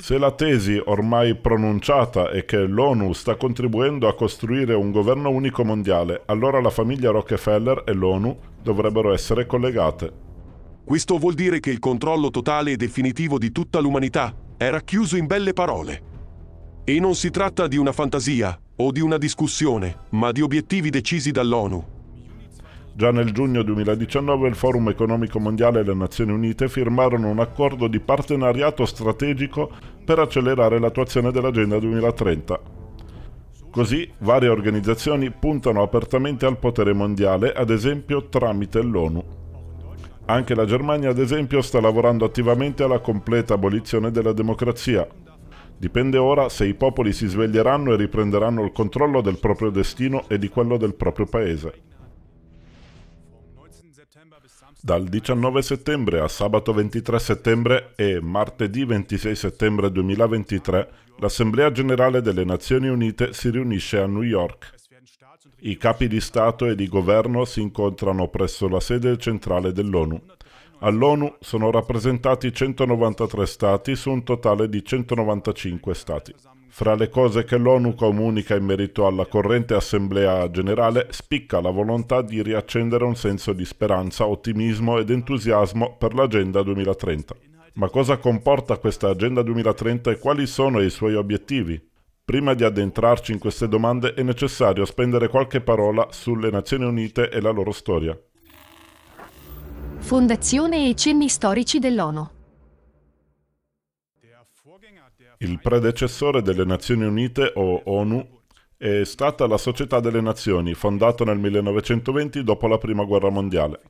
Se la tesi ormai pronunciata è che l'ONU sta contribuendo a costruire un governo unico mondiale, allora la famiglia Rockefeller e l'ONU dovrebbero essere collegate. Questo vuol dire che il controllo totale e definitivo di tutta l'umanità è racchiuso in belle parole. E non si tratta di una fantasia o di una discussione, ma di obiettivi decisi dall'ONU Già nel giugno 2019 il Forum economico mondiale e le Nazioni Unite firmarono un accordo di partenariato strategico per accelerare l'attuazione dell'Agenda 2030. Così varie organizzazioni puntano apertamente al potere mondiale, ad esempio tramite l'ONU. Anche la Germania, ad esempio, sta lavorando attivamente alla completa abolizione della democrazia. Dipende ora se i popoli si sveglieranno e riprenderanno il controllo del proprio destino e di quello del proprio paese. Dal 19 settembre a sabato 23 settembre e martedì 26 settembre 2023 l'Assemblea generale delle Nazioni Unite si riunisce a New York. I capi di Stato e di governo si incontrano presso la sede centrale dell'ONU. All'ONU sono rappresentati 193 Stati su un totale di 195 Stati. Fra le cose che l'ONU comunica in merito alla corrente Assemblea generale spicca la volontà di riaccendere un senso di speranza, ottimismo ed entusiasmo per l'Agenda 2030. Ma cosa comporta questa Agenda 2030 e quali sono i suoi obiettivi? Prima di addentrarci in queste domande è necessario spendere qualche parola sulle Nazioni Unite e la loro storia. Fondazione e cenni storici dell'ONU il predecessore delle Nazioni Unite o ONU è stata la Società delle Nazioni, fondata nel 1920 dopo la Prima Guerra Mondiale.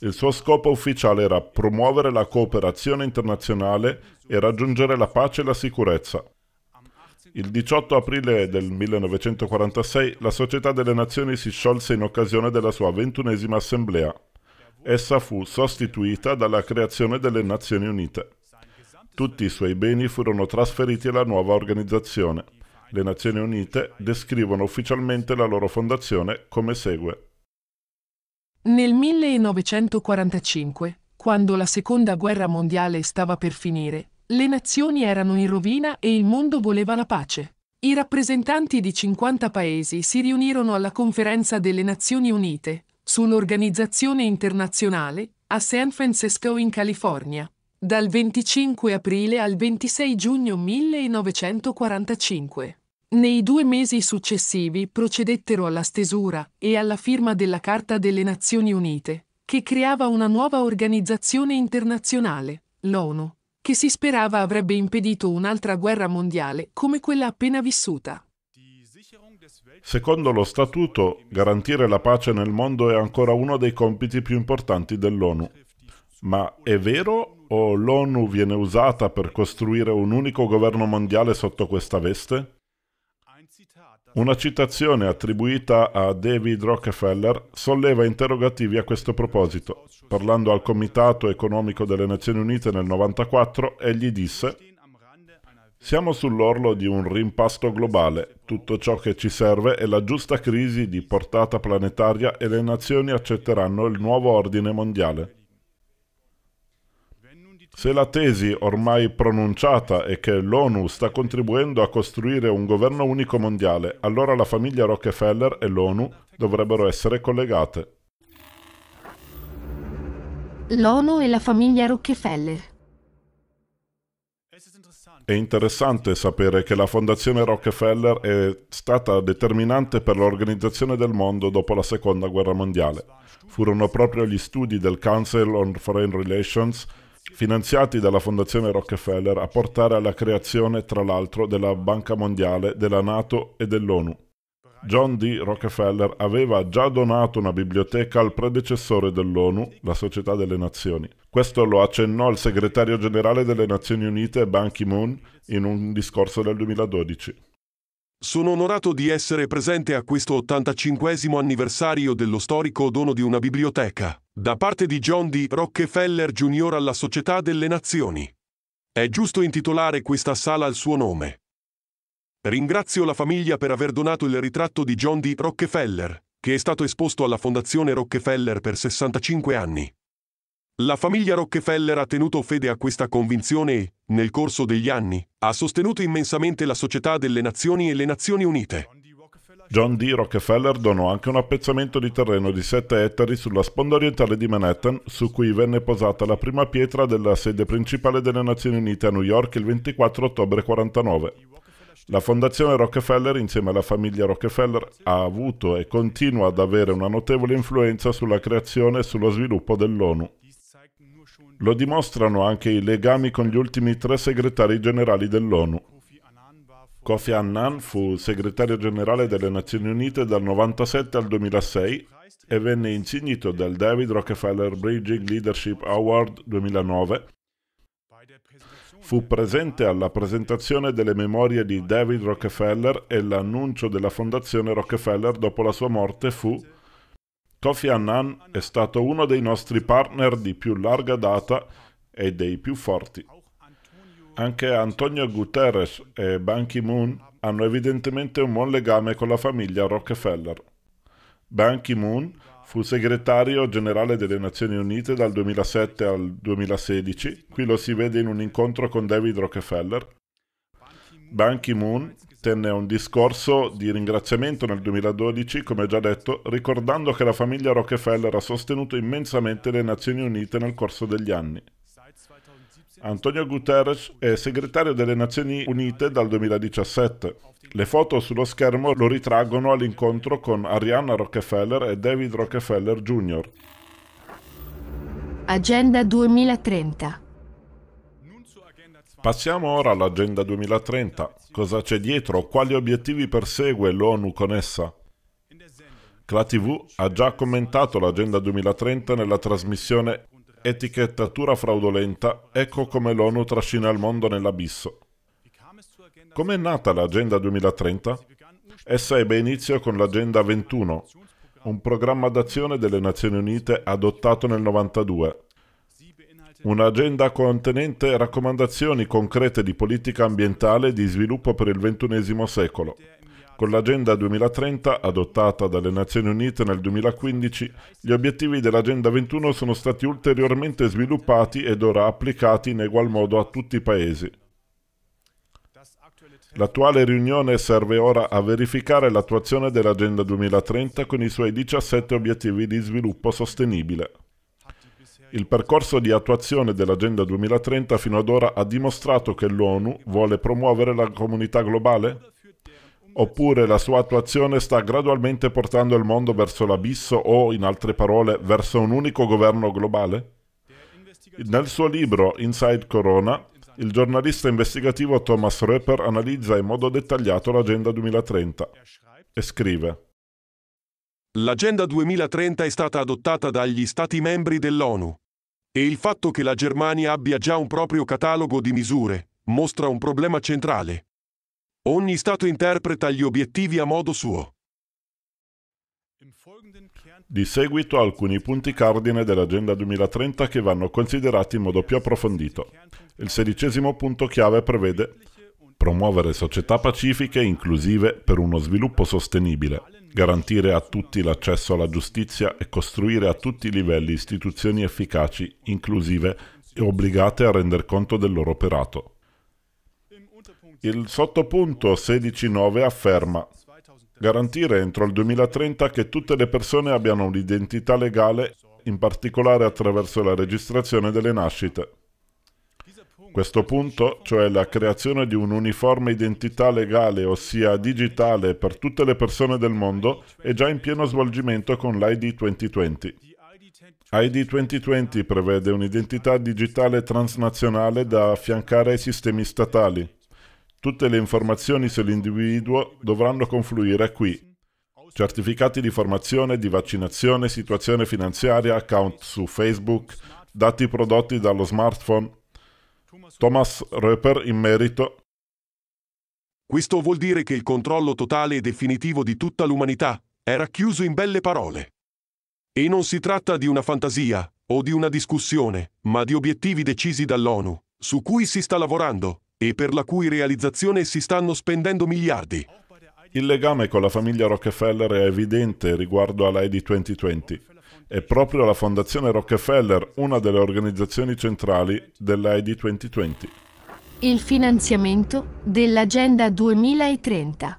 Il suo scopo ufficiale era promuovere la cooperazione internazionale e raggiungere la pace e la sicurezza. Il 18 aprile del 1946 la Società delle Nazioni si sciolse in occasione della sua ventunesima assemblea. Essa fu sostituita dalla creazione delle Nazioni Unite. Tutti i suoi beni furono trasferiti alla nuova organizzazione. Le Nazioni Unite descrivono ufficialmente la loro fondazione come segue. Nel 1945, quando la seconda guerra mondiale stava per finire, le nazioni erano in rovina e il mondo voleva la pace. I rappresentanti di 50 paesi si riunirono alla conferenza delle Nazioni Unite sull'organizzazione internazionale a San Francisco in California dal 25 aprile al 26 giugno 1945. Nei due mesi successivi procedettero alla stesura e alla firma della Carta delle Nazioni Unite, che creava una nuova organizzazione internazionale, l'ONU, che si sperava avrebbe impedito un'altra guerra mondiale come quella appena vissuta. Secondo lo Statuto, garantire la pace nel mondo è ancora uno dei compiti più importanti dell'ONU. Ma è vero o l'ONU viene usata per costruire un unico governo mondiale sotto questa veste? Una citazione attribuita a David Rockefeller solleva interrogativi a questo proposito. Parlando al Comitato economico delle Nazioni Unite nel 1994, egli disse siamo sull'orlo di un rimpasto globale. Tutto ciò che ci serve è la giusta crisi di portata planetaria e le nazioni accetteranno il nuovo ordine mondiale. Se la tesi ormai pronunciata è che l'ONU sta contribuendo a costruire un governo unico mondiale, allora la famiglia Rockefeller e l'ONU dovrebbero essere collegate. L'ONU e la famiglia Rockefeller. È interessante sapere che la fondazione Rockefeller è stata determinante per l'organizzazione del mondo dopo la Seconda Guerra Mondiale. Furono proprio gli studi del Council on Foreign Relations finanziati dalla Fondazione Rockefeller a portare alla creazione, tra l'altro, della Banca Mondiale, della Nato e dell'ONU. John D. Rockefeller aveva già donato una biblioteca al predecessore dell'ONU, la Società delle Nazioni. Questo lo accennò il segretario generale delle Nazioni Unite Ban Ki-moon in un discorso del 2012. Sono onorato di essere presente a questo 85 anniversario dello storico dono di una biblioteca da parte di John D. Rockefeller Jr. alla Società delle Nazioni. È giusto intitolare questa sala al suo nome. Ringrazio la famiglia per aver donato il ritratto di John D. Rockefeller, che è stato esposto alla Fondazione Rockefeller per 65 anni. La famiglia Rockefeller ha tenuto fede a questa convinzione e, nel corso degli anni, ha sostenuto immensamente la Società delle Nazioni e le Nazioni Unite. John D. Rockefeller donò anche un appezzamento di terreno di 7 ettari sulla sponda orientale di Manhattan, su cui venne posata la prima pietra della sede principale delle Nazioni Unite a New York il 24 ottobre 49. La fondazione Rockefeller, insieme alla famiglia Rockefeller, ha avuto e continua ad avere una notevole influenza sulla creazione e sullo sviluppo dell'ONU. Lo dimostrano anche i legami con gli ultimi tre segretari generali dell'ONU. Kofi Annan fu segretario generale delle Nazioni Unite dal 1997 al 2006 e venne insignito del David Rockefeller Bridging Leadership Award 2009. Fu presente alla presentazione delle memorie di David Rockefeller e l'annuncio della fondazione Rockefeller dopo la sua morte fu Kofi Annan è stato uno dei nostri partner di più larga data e dei più forti. Anche Antonio Guterres e Ban Ki-moon hanno evidentemente un buon legame con la famiglia Rockefeller. Ban Ki-moon fu segretario generale delle Nazioni Unite dal 2007 al 2016, qui lo si vede in un incontro con David Rockefeller. Ban Ki-moon tenne un discorso di ringraziamento nel 2012, come già detto, ricordando che la famiglia Rockefeller ha sostenuto immensamente le Nazioni Unite nel corso degli anni. Antonio Guterres è segretario delle Nazioni Unite dal 2017. Le foto sullo schermo lo ritraggono all'incontro con Arianna Rockefeller e David Rockefeller Jr. Agenda 2030 Passiamo ora all'Agenda 2030. Cosa c'è dietro? Quali obiettivi persegue l'ONU con essa? La TV ha già commentato l'Agenda 2030 nella trasmissione etichettatura fraudolenta, ecco come l'ONU trascina il mondo nell'abisso. Come è nata l'Agenda 2030? Essa ebbe inizio con l'Agenda 21, un programma d'azione delle Nazioni Unite adottato nel 1992. Un'agenda contenente raccomandazioni concrete di politica ambientale e di sviluppo per il XXI secolo. Con l'Agenda 2030, adottata dalle Nazioni Unite nel 2015, gli obiettivi dell'Agenda 21 sono stati ulteriormente sviluppati ed ora applicati in egual modo a tutti i Paesi. L'attuale riunione serve ora a verificare l'attuazione dell'Agenda 2030 con i suoi 17 obiettivi di sviluppo sostenibile. Il percorso di attuazione dell'Agenda 2030 fino ad ora ha dimostrato che l'ONU vuole promuovere la comunità globale, Oppure la sua attuazione sta gradualmente portando il mondo verso l'abisso o, in altre parole, verso un unico governo globale? Nel suo libro Inside Corona, il giornalista investigativo Thomas Röper analizza in modo dettagliato l'Agenda 2030 e scrive L'Agenda 2030 è stata adottata dagli Stati membri dell'ONU e il fatto che la Germania abbia già un proprio catalogo di misure mostra un problema centrale. Ogni Stato interpreta gli obiettivi a modo suo. Di seguito alcuni punti cardine dell'Agenda 2030 che vanno considerati in modo più approfondito. Il sedicesimo punto chiave prevede promuovere società pacifiche e inclusive per uno sviluppo sostenibile, garantire a tutti l'accesso alla giustizia e costruire a tutti i livelli istituzioni efficaci, inclusive e obbligate a render conto del loro operato. Il sottopunto 16.9 afferma garantire entro il 2030 che tutte le persone abbiano un'identità legale, in particolare attraverso la registrazione delle nascite. Questo punto, cioè la creazione di un'uniforme identità legale, ossia digitale, per tutte le persone del mondo, è già in pieno svolgimento con l'ID 2020. ID 2020 prevede un'identità digitale transnazionale da affiancare ai sistemi statali. Tutte le informazioni sull'individuo dovranno confluire qui. Certificati di formazione, di vaccinazione, situazione finanziaria, account su Facebook, dati prodotti dallo smartphone. Thomas Röper in merito. Questo vuol dire che il controllo totale e definitivo di tutta l'umanità è racchiuso in belle parole. E non si tratta di una fantasia o di una discussione, ma di obiettivi decisi dall'ONU, su cui si sta lavorando, e per la cui realizzazione si stanno spendendo miliardi. Il legame con la famiglia Rockefeller è evidente riguardo alla ID 2020. È proprio la Fondazione Rockefeller una delle organizzazioni centrali dell'ID 2020. Il finanziamento dell'Agenda 2030.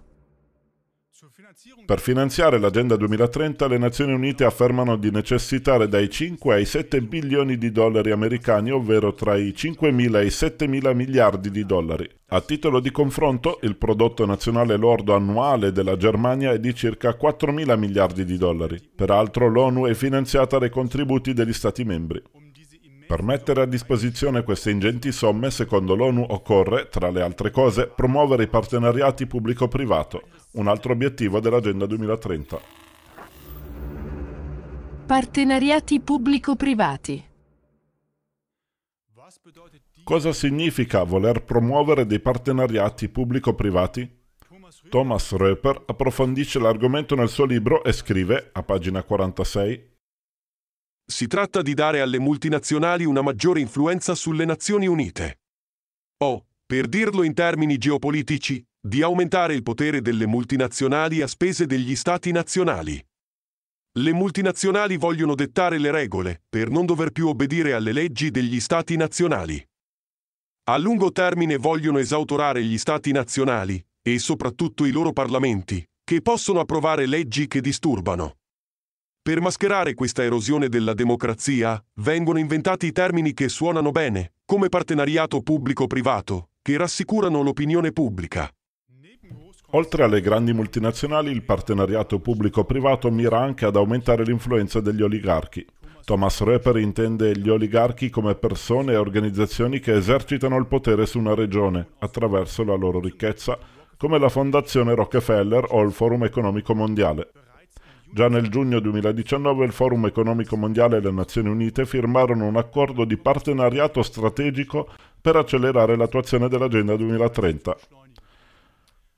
Per finanziare l'Agenda 2030 le Nazioni Unite affermano di necessitare dai 5 ai 7 bilioni di dollari americani, ovvero tra i 5.000 e i 7.000 miliardi di dollari. A titolo di confronto, il prodotto nazionale lordo annuale della Germania è di circa 4.000 miliardi di dollari. Peraltro l'ONU è finanziata dai contributi degli Stati membri. Per mettere a disposizione queste ingenti somme, secondo l'ONU, occorre, tra le altre cose, promuovere i partenariati pubblico-privato, un altro obiettivo dell'Agenda 2030. Partenariati pubblico-privati. Cosa significa voler promuovere dei partenariati pubblico-privati? Thomas Röper approfondisce l'argomento nel suo libro e scrive, a pagina 46, si tratta di dare alle multinazionali una maggiore influenza sulle Nazioni Unite. O, per dirlo in termini geopolitici, di aumentare il potere delle multinazionali a spese degli Stati nazionali. Le multinazionali vogliono dettare le regole, per non dover più obbedire alle leggi degli Stati nazionali. A lungo termine vogliono esautorare gli Stati nazionali, e soprattutto i loro parlamenti, che possono approvare leggi che disturbano. Per mascherare questa erosione della democrazia, vengono inventati termini che suonano bene, come partenariato pubblico-privato, che rassicurano l'opinione pubblica. Oltre alle grandi multinazionali, il partenariato pubblico-privato mira anche ad aumentare l'influenza degli oligarchi. Thomas Reper intende gli oligarchi come persone e organizzazioni che esercitano il potere su una regione attraverso la loro ricchezza, come la Fondazione Rockefeller o il Forum Economico Mondiale. Già nel giugno 2019 il Forum economico mondiale e le Nazioni Unite firmarono un accordo di partenariato strategico per accelerare l'attuazione dell'Agenda 2030.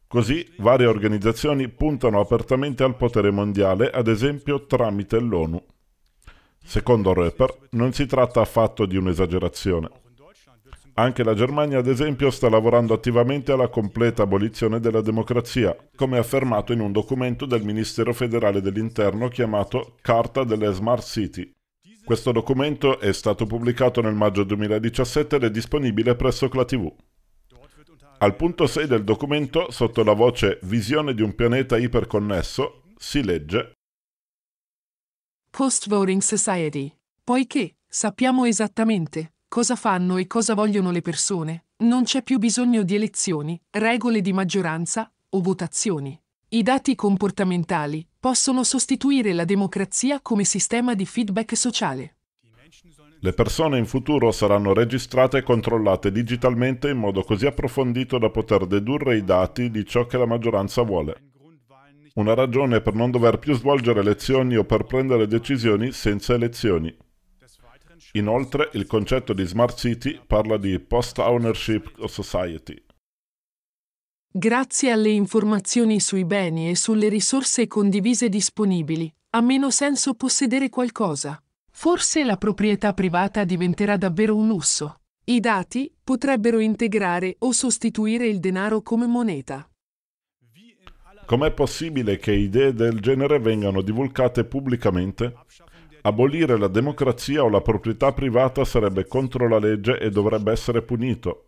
Così varie organizzazioni puntano apertamente al potere mondiale, ad esempio tramite l'ONU. Secondo Rapper, non si tratta affatto di un'esagerazione. Anche la Germania, ad esempio, sta lavorando attivamente alla completa abolizione della democrazia, come affermato in un documento del Ministero federale dell'Interno chiamato Carta delle Smart City. Questo documento è stato pubblicato nel maggio 2017 ed è disponibile presso ClaTV. Al punto 6 del documento, sotto la voce Visione di un pianeta iperconnesso, si legge Post-Voting Society. Poiché sappiamo esattamente cosa fanno e cosa vogliono le persone, non c'è più bisogno di elezioni, regole di maggioranza o votazioni. I dati comportamentali possono sostituire la democrazia come sistema di feedback sociale. Le persone in futuro saranno registrate e controllate digitalmente in modo così approfondito da poter dedurre i dati di ciò che la maggioranza vuole. Una ragione per non dover più svolgere elezioni o per prendere decisioni senza elezioni. Inoltre, il concetto di smart city parla di post-ownership society. Grazie alle informazioni sui beni e sulle risorse condivise disponibili, ha meno senso possedere qualcosa. Forse la proprietà privata diventerà davvero un lusso. I dati potrebbero integrare o sostituire il denaro come moneta. Com'è possibile che idee del genere vengano divulgate pubblicamente? Abolire la democrazia o la proprietà privata sarebbe contro la legge e dovrebbe essere punito.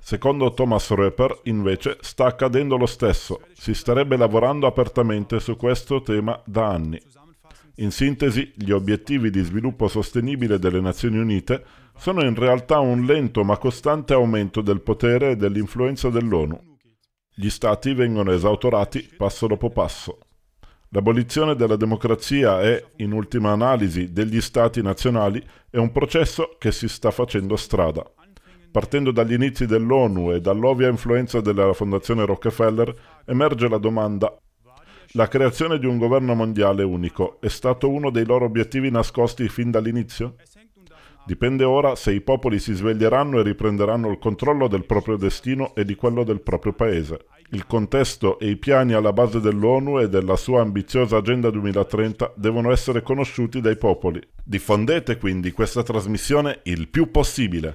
Secondo Thomas Röper, invece, sta accadendo lo stesso. Si starebbe lavorando apertamente su questo tema da anni. In sintesi, gli obiettivi di sviluppo sostenibile delle Nazioni Unite sono in realtà un lento ma costante aumento del potere e dell'influenza dell'ONU. Gli stati vengono esautorati passo dopo passo. L'abolizione della democrazia è, in ultima analisi, degli stati nazionali è un processo che si sta facendo strada. Partendo dagli inizi dell'ONU e dall'ovvia influenza della Fondazione Rockefeller, emerge la domanda la creazione di un governo mondiale unico è stato uno dei loro obiettivi nascosti fin dall'inizio? Dipende ora se i popoli si sveglieranno e riprenderanno il controllo del proprio destino e di quello del proprio paese. Il contesto e i piani alla base dell'ONU e della sua ambiziosa Agenda 2030 devono essere conosciuti dai popoli. Diffondete quindi questa trasmissione il più possibile.